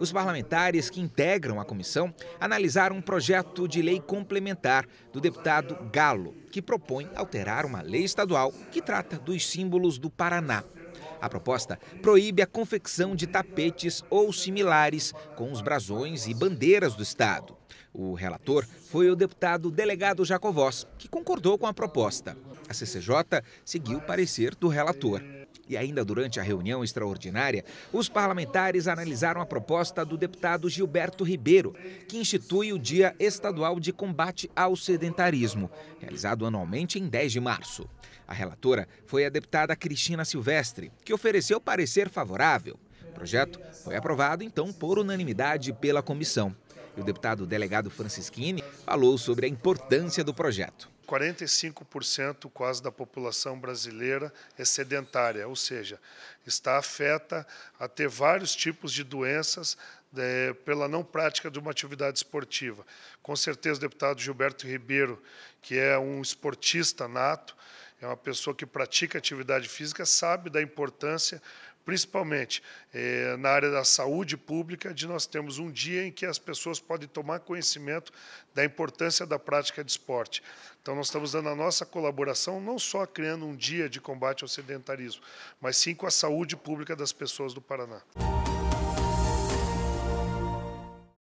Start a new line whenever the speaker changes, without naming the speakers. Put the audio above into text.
Os parlamentares que integram a comissão analisaram um projeto de lei complementar do deputado Galo, que propõe alterar uma lei estadual que trata dos símbolos do Paraná. A proposta proíbe a confecção de tapetes ou similares com os brasões e bandeiras do estado. O relator foi o deputado delegado Jacovós, que concordou com a proposta. A CCJ seguiu o parecer do relator. E ainda durante a reunião extraordinária, os parlamentares analisaram a proposta do deputado Gilberto Ribeiro, que institui o Dia Estadual de Combate ao Sedentarismo, realizado anualmente em 10 de março. A relatora foi a deputada Cristina Silvestre, que ofereceu parecer favorável. O projeto foi aprovado, então, por unanimidade pela comissão. E o deputado delegado Francisquini falou sobre a importância do projeto.
45% quase da população brasileira é sedentária, ou seja, está afeta a ter vários tipos de doenças é, pela não prática de uma atividade esportiva. Com certeza o deputado Gilberto Ribeiro, que é um esportista nato, é uma pessoa que pratica atividade física, sabe da importância principalmente eh, na área da saúde pública, de nós termos um dia em que as pessoas podem tomar conhecimento da importância da prática de esporte. Então, nós estamos dando a nossa colaboração, não só criando um dia de combate ao sedentarismo, mas sim com a saúde pública das pessoas do Paraná.